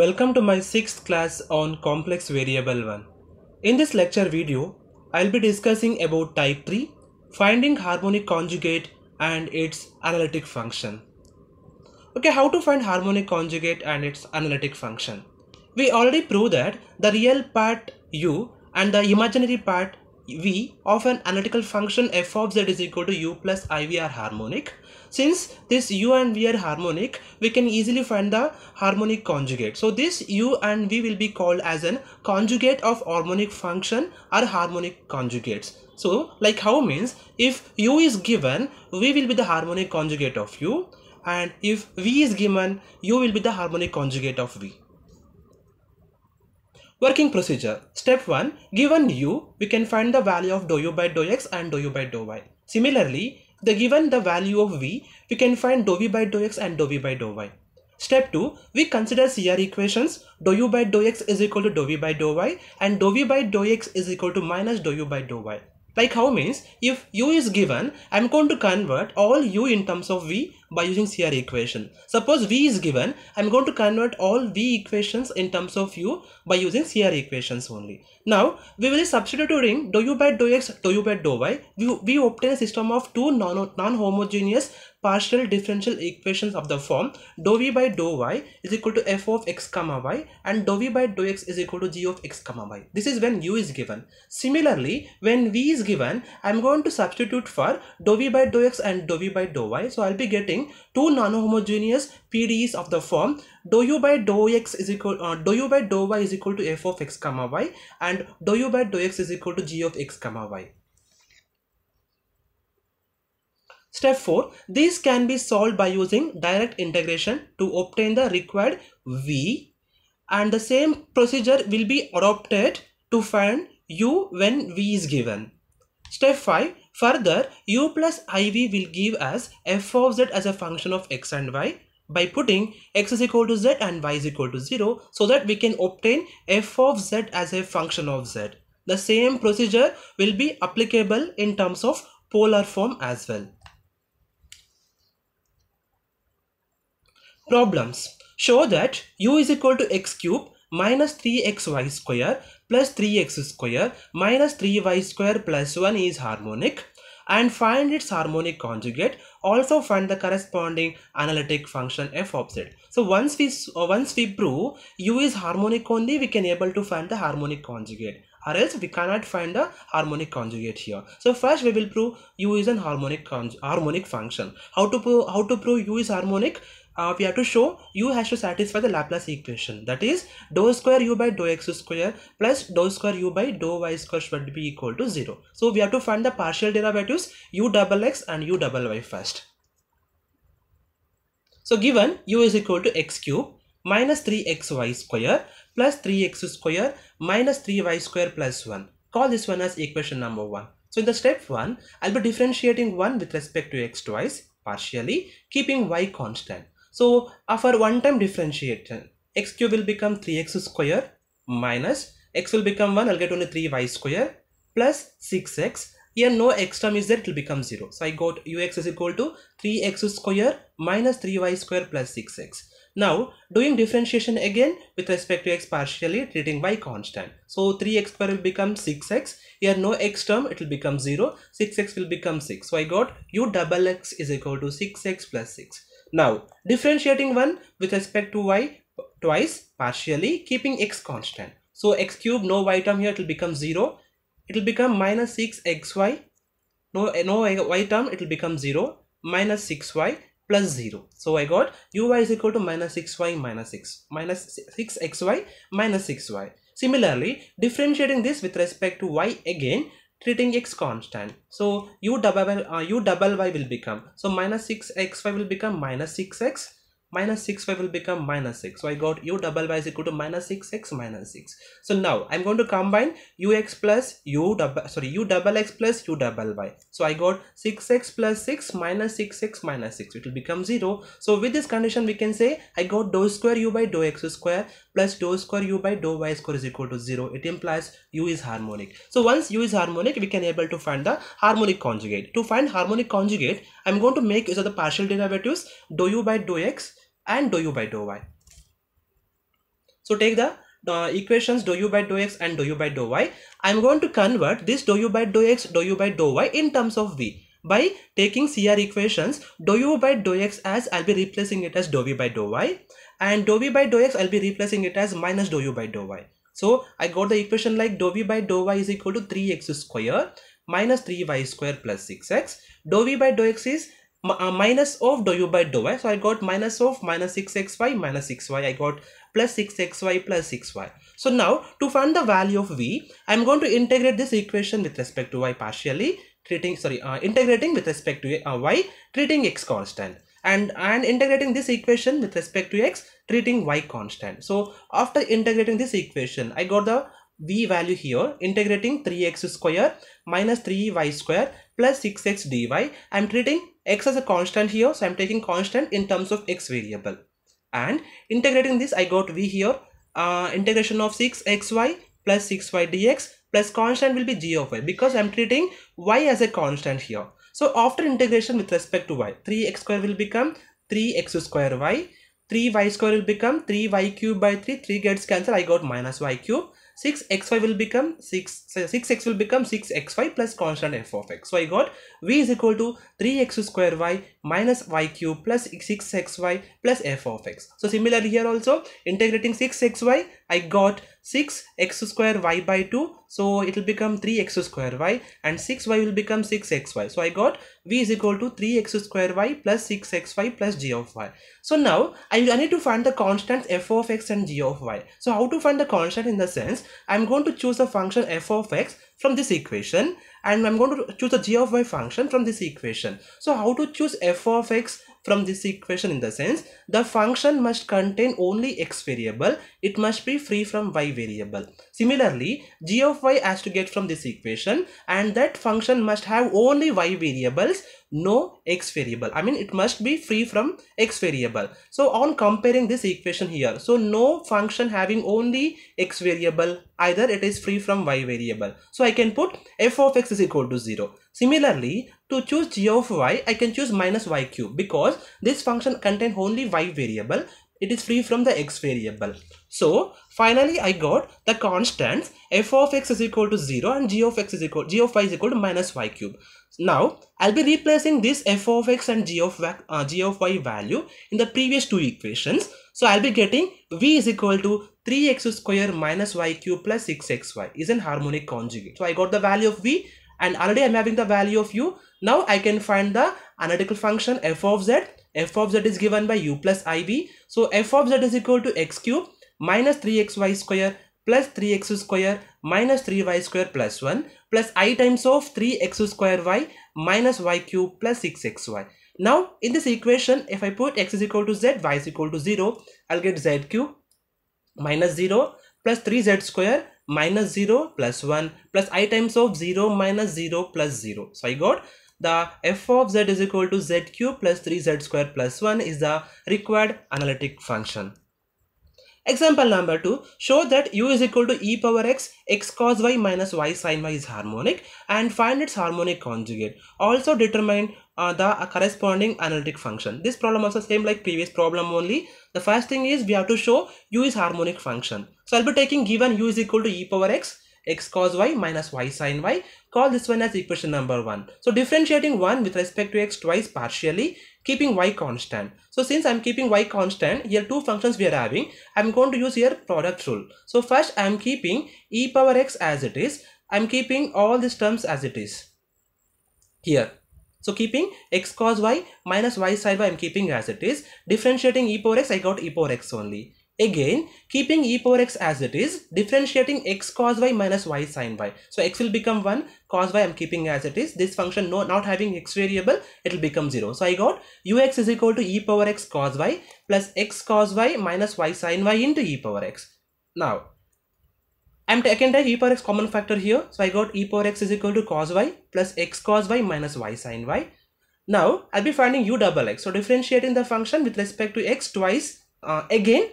Welcome to my 6th class on complex variable 1. In this lecture video, I'll be discussing about type three finding harmonic conjugate and its analytic function. Okay, how to find harmonic conjugate and its analytic function? We already proved that the real part u and the imaginary part v of an analytical function f of z is equal to u plus iv are harmonic. Since this u and v are harmonic, we can easily find the harmonic conjugate. So this u and v will be called as an conjugate of harmonic function or harmonic conjugates. So like how means if u is given, v will be the harmonic conjugate of u and if v is given, u will be the harmonic conjugate of v. Working procedure. Step 1. Given u, we can find the value of dou u by dou x and dou u by dou y. Similarly, the given the value of v, we can find dou v by dou x and dou v by dou y. Step 2. We consider CR equations dou u by dou x is equal to dou v by dou y and dou v by dou x is equal to minus dou u by dou y. Like how means, if u is given, I'm going to convert all u in terms of v by using CR equation. Suppose v is given, I'm going to convert all v equations in terms of u by using CR equations only. Now, we will substituting dou u by dou x, dou u by dou y. We, we obtain a system of two non-homogeneous non partial differential equations of the form dou v by dou y is equal to f of x comma y and dou v by dou x is equal to g of x comma y. This is when u is given. Similarly, when v is given, I'm going to substitute for dou v by dou x and dou v by dou y. So I'll be getting two non-homogeneous PDEs of the form dou u by dou x is equal uh, dou u by dou y is equal to f of x comma y and dou u by dou x is equal to g of x comma y. Step 4. These can be solved by using direct integration to obtain the required V and the same procedure will be adopted to find U when V is given. Step 5. Further, U plus IV will give us f of z as a function of x and y by putting x is equal to z and y is equal to 0 so that we can obtain f of z as a function of z. The same procedure will be applicable in terms of polar form as well. problems. Show that u is equal to x cube minus 3xy square plus 3x square minus 3y square plus 1 is harmonic and find its harmonic conjugate also find the corresponding analytic function f of z so once we uh, once we prove u is harmonic only we can able to find the harmonic conjugate or else we cannot find the harmonic conjugate here so first we will prove u is an harmonic harmonic function how to prove how to prove u is harmonic uh, we have to show u has to satisfy the Laplace equation. That is, dou square u by dou x square plus dou square u by dou y square should be equal to 0. So we have to find the partial derivatives u double x and u double y first. So given u is equal to x cube minus 3xy square plus 3x square minus 3y square plus 1. Call this one as equation number 1. So in the step 1, I'll be differentiating 1 with respect to x twice partially, keeping y constant. So after one time differentiation, x cube will become 3x square minus x will become 1, I'll get only 3y square plus 6x. Here no x term is there, it will become 0. So I got ux is equal to 3x square minus 3y square plus 6x. Now doing differentiation again with respect to x partially treating y constant. So 3x square will become 6x. Here no x term it will become 0. 6x will become 6. So I got u double x is equal to 6x plus 6. Now, differentiating 1 with respect to y twice partially, keeping x constant. So x cube, no y term here, it will become 0. It will become minus 6xy. No, no y term, it will become 0. Minus 6y plus 0. So I got uy is equal to minus 6y minus 6. Minus 6xy minus 6y. Similarly, differentiating this with respect to y again, treating x constant so u double uh, u double y will become so minus 6xy will become minus 6x minus 6y will become minus 6 so i got u double y is equal to minus 6x minus 6 so now i'm going to combine ux plus u double sorry u double x plus u double y so i got 6x plus 6 minus 6x minus 6 it will become 0 so with this condition we can say i got dou square u by dou x square plus dou square u by dou y square is equal to 0 it implies u is harmonic so once u is harmonic we can able to find the harmonic conjugate to find harmonic conjugate i'm going to make use of the partial derivatives dou u by dou x and dou u by dou y. So take the uh, equations dou u by dou x and dou u by dou y. I'm going to convert this dou u by dou x, dou u by dou y in terms of v by taking CR equations dou u by dou x as I'll be replacing it as dou v by dou y and dou v by dou x I'll be replacing it as minus dou u by dou y. So I got the equation like dou v by dou y is equal to 3x square minus 3y square plus 6x. Dou v by dou x is uh, minus of dou u by dou y. So I got minus of minus 6xy minus 6y. I got plus 6xy plus 6y. So now to find the value of v, I'm going to integrate this equation with respect to y partially treating sorry uh, integrating with respect to uh, y treating x constant and and integrating this equation with respect to x treating y constant so after integrating this equation i got the v value here integrating 3x square minus 3y square plus 6x dy. I'm treating x as a constant here so I'm taking constant in terms of x variable and integrating this I got v here uh, integration of 6xy plus 6y dx plus constant will be g of y because I'm treating y as a constant here. So after integration with respect to y 3x square will become 3x square y 3y square will become 3y cube by 3 3 gets cancelled I got minus y cube 6xy will become 6 6x will become 6xy plus constant f of x so i got v is equal to 3x square y minus y cube plus 6xy plus f of x. So similarly here also integrating 6xy I got 6x square y by 2 so it will become 3x square y and 6y will become 6xy. So I got v is equal to 3x square y plus 6xy plus g of y. So now I, need to find the constants f of x and g of y. So how to find the constant in the sense I am going to choose the function f of x from this equation and I'm going to choose the g of y function from this equation. So how to choose f of x from this equation in the sense the function must contain only x variable it must be free from y variable similarly g of y has to get from this equation and that function must have only y variables no x variable i mean it must be free from x variable so on comparing this equation here so no function having only x variable either it is free from y variable so i can put f of x is equal to 0 similarly to choose g of y i can choose minus y cube because this function contains only y variable it is free from the x variable. So finally I got the constants f of x is equal to 0 and g of x is equal g of y is equal to minus y cube. Now, I'll be replacing this f of x and g of, uh, g of y value in the previous two equations. So, I'll be getting v is equal to 3x square minus y cube plus 6xy is an harmonic conjugate. So, I got the value of v and already I'm having the value of u. Now, I can find the analytical function f of z. f of z is given by u plus ib. So, f of z is equal to x cube minus 3xy square plus 3x square minus 3y square plus 1 plus i times of 3x square y minus y cube plus 6xy. Now in this equation if I put x is equal to z, y is equal to 0, I'll get z cube minus 0 plus 3z square minus 0 plus 1 plus i times of 0 minus 0 plus 0. So I got the f of z is equal to z cube plus 3z square plus 1 is the required analytic function. Example number 2. Show that u is equal to e power x, x cos y minus y sin y is harmonic and find its harmonic conjugate. Also determine uh, the uh, corresponding analytic function. This problem also same like previous problem only. The first thing is we have to show u is harmonic function. So I'll be taking given u is equal to e power x, x cos y minus y sin y. Call this one as equation number 1. So differentiating 1 with respect to x twice partially keeping y constant. So since I'm keeping y constant, here two functions we are having, I'm going to use here product rule. So first I'm keeping e power x as it is. I'm keeping all these terms as it is here. So keeping x cos y minus y side by I'm keeping as it is. Differentiating e power x, I got e power x only. Again, keeping e power x as it is, differentiating x cos y minus y sine y. So x will become 1, cos y I'm keeping as it is. This function no, not having x variable, it will become 0. So I got ux is equal to e power x cos y plus x cos y minus y sine y into e power x. Now, I'm I can take e power x common factor here. So I got e power x is equal to cos y plus x cos y minus y sine y. Now I'll be finding u double x. So differentiating the function with respect to x twice uh, again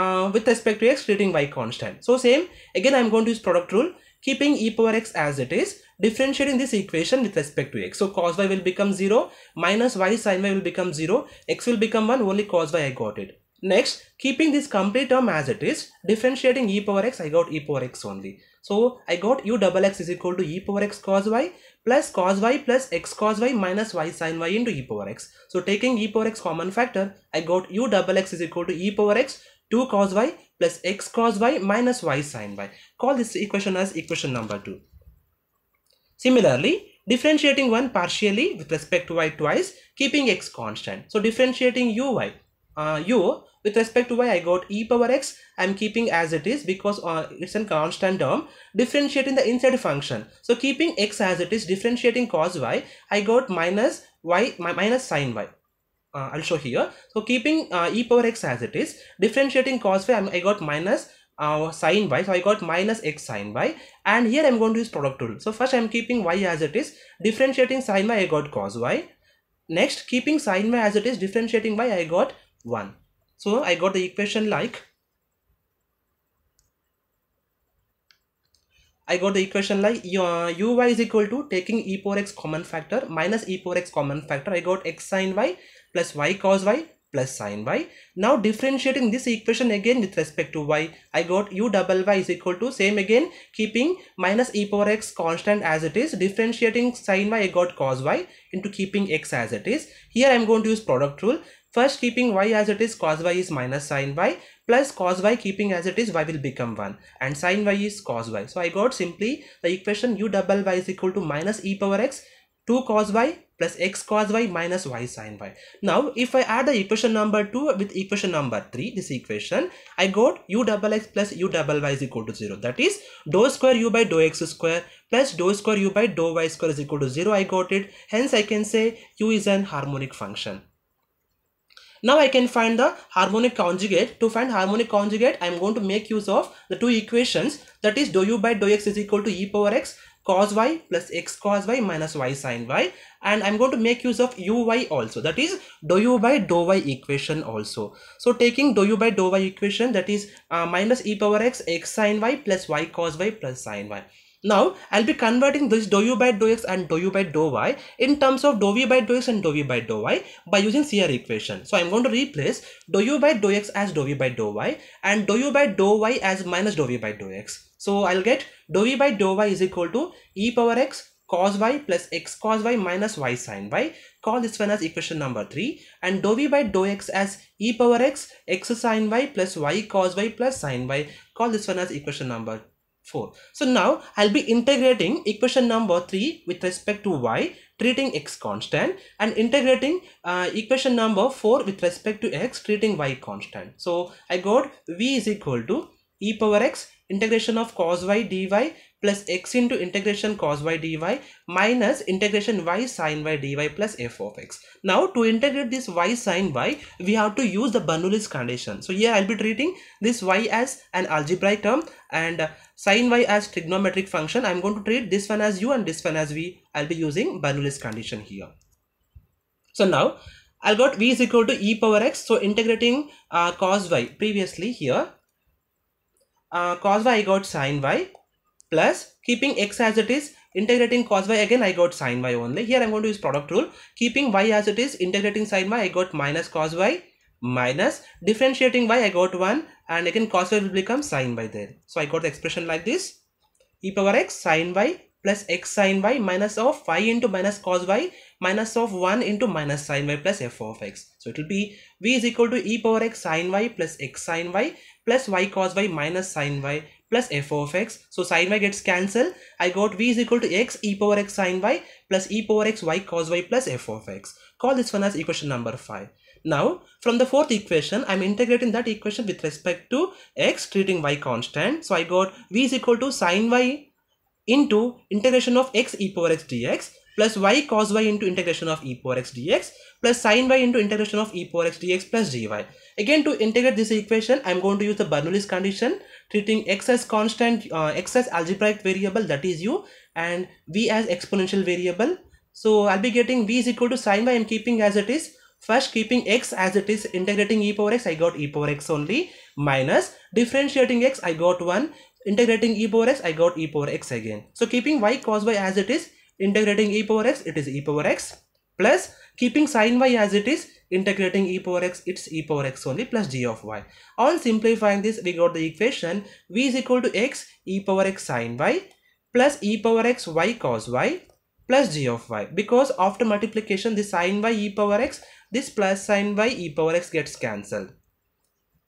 uh, with respect to x treating y constant. So same again I'm going to use product rule keeping e power x as it is differentiating this equation with respect to x. So cos y will become 0 minus y sin y will become 0 x will become 1 only cos y I got it. Next keeping this complete term as it is differentiating e power x I got e power x only. So I got u double x is equal to e power x cos y plus cos y plus x cos y minus y sin y into e power x. So taking e power x common factor I got u double x is equal to e power x 2 cos y plus x cos y minus y sin y. Call this equation as equation number 2. Similarly, differentiating 1 partially with respect to y twice, keeping x constant. So differentiating uy, uh, u with respect to y I got e power x, I'm keeping as it is because uh, it's a constant term. Differentiating the inside function. So keeping x as it is, differentiating cos y, I got minus y, minus sin y uh, I'll show here. So keeping uh, e power x as it is, differentiating cos phi, i got minus uh, sine y. So I got minus x sine y. And here I'm going to use product rule. So first I'm keeping y as it is, differentiating sine y, I got cos y. Next, keeping sine y as it is, differentiating y, I got 1. So I got the equation like, I got the equation like uh, uy is equal to taking e power x common factor minus e power x common factor. I got x sine y plus y cos y plus sin y. Now differentiating this equation again with respect to y, I got u double y is equal to same again keeping minus e power x constant as it is. Differentiating sin y I got cos y into keeping x as it is. Here I am going to use product rule. First keeping y as it is cos y is minus sin y plus cos y keeping as it is y will become 1 and sin y is cos y. So I got simply the equation u double y is equal to minus e power x 2 cos y plus x cos y minus y sin y. Now, if I add the equation number 2 with equation number 3, this equation, I got u double x plus u double y is equal to 0. That is, dou square u by dou x square plus dou square u by dou y square is equal to 0. I got it. Hence, I can say u is an harmonic function. Now I can find the harmonic conjugate. To find harmonic conjugate, I am going to make use of the two equations that is dou u by dou x is equal to e power x cos y plus x cos y minus y sin y and I'm going to make use of uy also that is do u by do y equation also. So taking do u by do y equation that is uh, minus e power x x sin y plus y cos y plus sin y. Now I'll be converting this dou u by dou x and dou u by dou y in terms of dou v by dou x and dou v by dou y by using CR equation. So I'm going to replace dou u by dou x as dou v by dou y and dou u by dou y as minus dou v by dou x. So I'll get dou v by dou y is equal to e power x cos y plus x cos y minus y sine y. Call this one as equation number 3 and dou v by dou x as e power x x sine y plus y cos y plus sine y. Call this one as equation number 4. So now I'll be integrating equation number 3 with respect to y treating x constant and integrating uh, equation number 4 with respect to x treating y constant. So I got v is equal to e power x integration of cos y dy plus x into integration cos y dy minus integration y sine y dy plus f of x. Now to integrate this y sine y, we have to use the Bernoulli's condition. So here I'll be treating this y as an algebraic term and uh, sine y as trigonometric function. I'm going to treat this one as u and this one as v. I'll be using Bernoulli's condition here. So now I'll got v is equal to e power x. So integrating uh, cos y previously here. Uh, cos y I got sine y plus keeping x as it is integrating cos y again I got sine y only here I'm going to use product rule keeping y as it is integrating sine y I got minus cos y minus differentiating y I got 1 and again cos y will become sine y there so I got the expression like this e power x sine y plus x sine y minus of y into minus cos y minus of 1 into minus sine y plus f of x. So it will be v is equal to e power x sine y plus x sine y plus y cos y minus sine y plus f of x. So sine y gets cancelled. I got v is equal to x e power x sine y plus e power x y cos y plus f of x. Call this one as equation number 5. Now, from the fourth equation, I'm integrating that equation with respect to x treating y constant. So I got v is equal to sine y into integration of x e power x dx plus y cos y into integration of e power x dx plus sine y into integration of e power x dx plus dy. Again to integrate this equation I am going to use the Bernoulli's condition treating x as constant uh, x as algebraic variable that is u and v as exponential variable. So I'll be getting v is equal to sine y I'm keeping as it is First keeping x as it is integrating e power x I got e power x only minus differentiating x I got 1 integrating e power x I got e power x again. So keeping y cos y as it is integrating e power x it is e power x plus keeping sine y as it is integrating e power x it's e power x only plus g of y on simplifying this we got the equation v is equal to x e power x sine y plus e power x y cos y plus g of y because after multiplication this sine y e power x this plus sine y e power x gets cancelled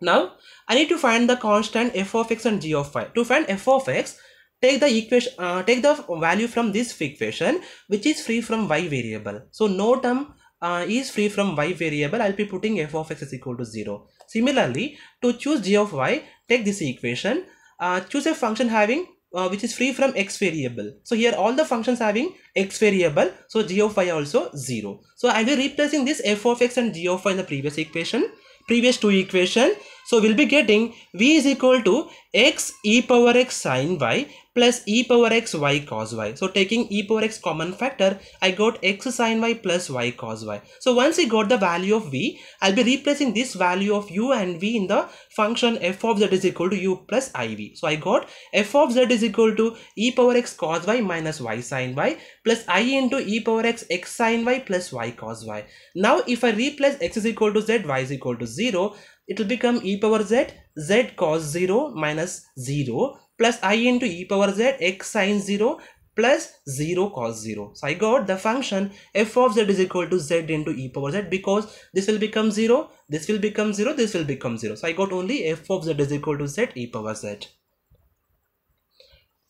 now i need to find the constant f of x and g of y to find f of x take the equation uh, take the value from this equation which is free from y variable so no term uh, is free from y variable i'll be putting f of x is equal to 0 similarly to choose g of y take this equation uh, choose a function having uh, which is free from x variable so here all the functions having x variable so g of y also 0 so i'll be replacing this f of x and g of y in the previous equation previous two equation so we'll be getting v is equal to x e power x sine y plus e power x y cos y. So taking e power x common factor, I got x sine y plus y cos y. So once I got the value of v, I'll be replacing this value of u and v in the function f of z is equal to u plus iv. So I got f of z is equal to e power x cos y minus y sine y plus i into e power x x sine y plus y cos y. Now if I replace x is equal to z, y is equal to 0, it will become e power z z cos 0 minus 0 plus i into e power z x sine 0 plus 0 cos 0. So I got the function f of z is equal to z into e power z because this will become 0, this will become 0, this will become 0. So I got only f of z is equal to z e power z.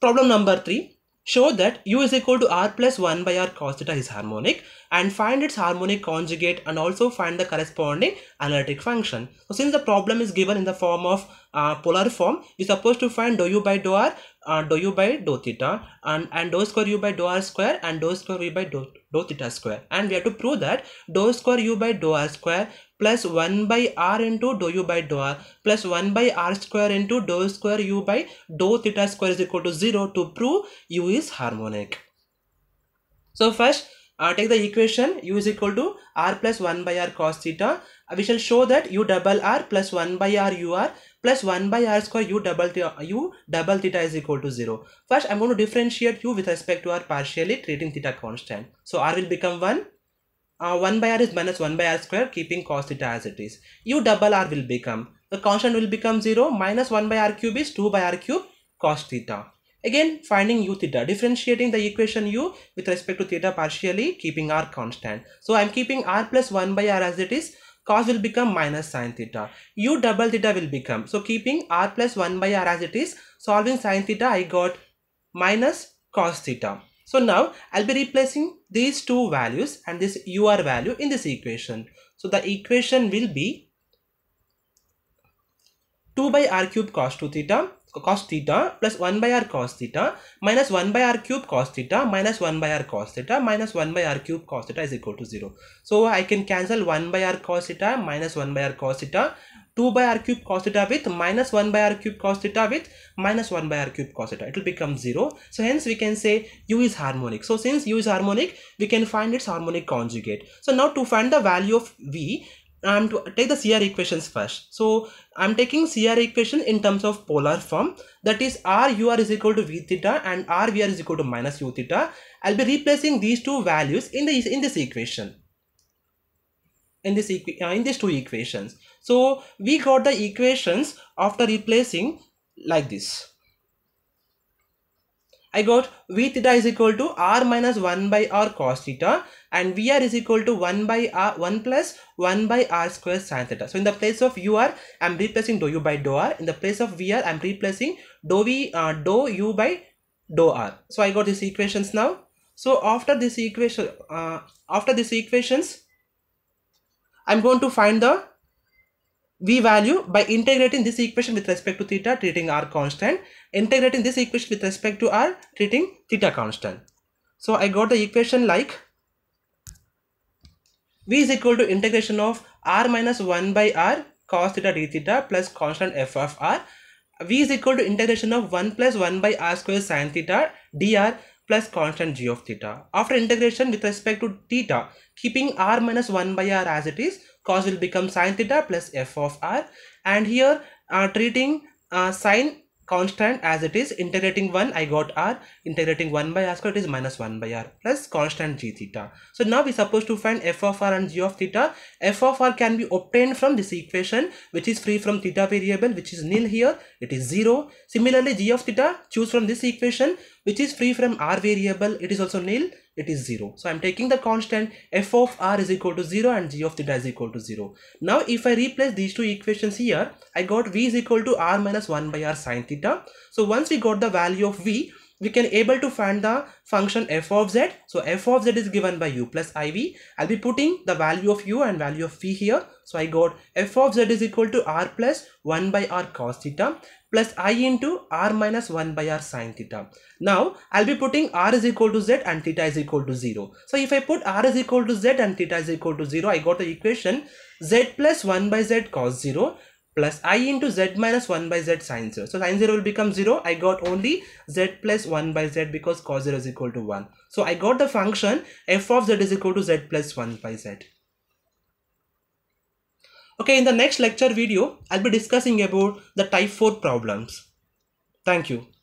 Problem number 3. Show that u is equal to r plus 1 by r cos theta is harmonic and find its harmonic conjugate and also find the corresponding analytic function. So since the problem is given in the form of uh, polar form, we are supposed to find dou u by dou r uh, dou u by dou theta and, and dou square u by dou r square and dou square u by dou, do theta square and we have to prove that dou square u by dou r square plus 1 by r into dou u by dou r plus 1 by r square into dou square u by dou theta square is equal to 0 to prove u is harmonic. So first uh, take the equation u is equal to r plus 1 by r cos theta. Uh, we shall show that u double r plus 1 by r u r plus 1 by r square u double, theta, u double theta is equal to 0. First, I'm going to differentiate u with respect to r partially treating theta constant. So r will become 1. Uh, 1 by r is minus 1 by r square keeping cos theta as it is. u double r will become. The constant will become 0 minus 1 by r cube is 2 by r cube cos theta. Again, finding u theta, differentiating the equation u with respect to theta partially, keeping r constant. So I'm keeping r plus 1 by r as it is cos will become minus sine theta. u double theta will become. So keeping r plus 1 by r as it is, solving sine theta, I got minus cos theta. So now I'll be replacing these two values and this ur value in this equation. So the equation will be 2 by r cube cos 2 theta cos theta plus 1 by r cos theta minus 1 by r cube cos theta minus 1 by r cos theta minus 1 by r cube cos theta is equal to 0. So I can cancel 1 by r cos theta minus 1 by r cos theta 2 by r cube cos theta with minus 1 by r cube cos theta with minus 1 by r cube cos theta. It will become 0. So hence we can say u is harmonic. So since u is harmonic, we can find its harmonic conjugate. So now to find the value of v, I'm to take the CR equations first. So I'm taking CR equation in terms of polar form. That is r u r is equal to V theta and r v r is equal to minus U theta. I'll be replacing these two values in the in this equation. In this equ uh, in these two equations. So we got the equations after replacing like this. I got V theta is equal to R minus 1 by R cos theta and VR is equal to 1 by R 1 plus 1 by R square sin theta. So in the place of UR, I'm replacing dou U by dou R. In the place of VR, I'm replacing dou V uh, dou U by dou R. So I got these equations now. So after this equation, uh, after these equations, I'm going to find the V value by integrating this equation with respect to theta treating R constant, integrating this equation with respect to R treating theta constant. So I got the equation like V is equal to integration of R minus 1 by R cos theta d theta plus constant f of R. V is equal to integration of 1 plus 1 by R square sine theta dr plus constant g of theta. After integration with respect to theta, keeping R minus 1 by R as it is, cos will become sine theta plus f of r and here uh, treating uh, sine constant as it is integrating 1 I got r integrating 1 by r square it is minus 1 by r plus constant g theta so now we supposed to find f of r and g of theta f of r can be obtained from this equation which is free from theta variable which is nil here it is 0 similarly g of theta choose from this equation which is free from r variable it is also nil it is 0. So I'm taking the constant f of r is equal to 0 and g of theta is equal to 0. Now if I replace these two equations here, I got v is equal to r minus 1 by r sine theta. So once we got the value of v, we can able to find the function f of z so f of z is given by u plus iv i'll be putting the value of u and value of v here so i got f of z is equal to r plus 1 by r cos theta plus i into r minus 1 by r sine theta now i'll be putting r is equal to z and theta is equal to 0 so if i put r is equal to z and theta is equal to 0 i got the equation z plus 1 by z cos 0 plus i into z minus 1 by z sine 0. So sine 0 will become 0. I got only z plus 1 by z because cos 0 is equal to 1. So I got the function f of z is equal to z plus 1 by z. Okay, in the next lecture video, I'll be discussing about the type 4 problems. Thank you.